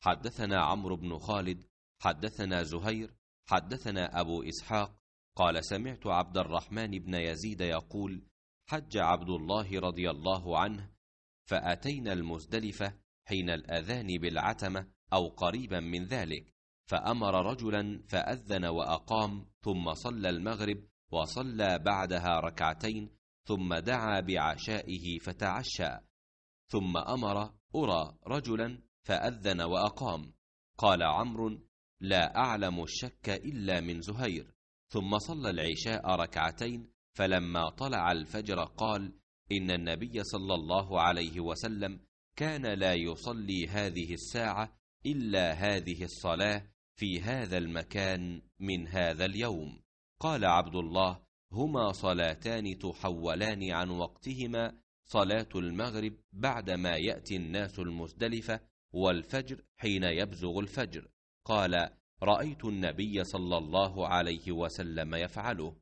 حدثنا عمرو بن خالد حدثنا زهير حدثنا ابو اسحاق قال سمعت عبد الرحمن بن يزيد يقول حج عبد الله رضي الله عنه فاتينا المزدلفه حين الاذان بالعتمه او قريبا من ذلك فامر رجلا فاذن واقام ثم صلى المغرب وصلى بعدها ركعتين ثم دعا بعشائه فتعشى ثم امر ارى رجلا فأذن وأقام قال عمرو لا أعلم الشك إلا من زهير ثم صلى العشاء ركعتين فلما طلع الفجر قال إن النبي صلى الله عليه وسلم كان لا يصلي هذه الساعة إلا هذه الصلاة في هذا المكان من هذا اليوم قال عبد الله هما صلاتان تحولان عن وقتهما صلاة المغرب بعدما يأتي الناس المزدلفة والفجر حين يبزغ الفجر قال رايت النبي صلى الله عليه وسلم يفعله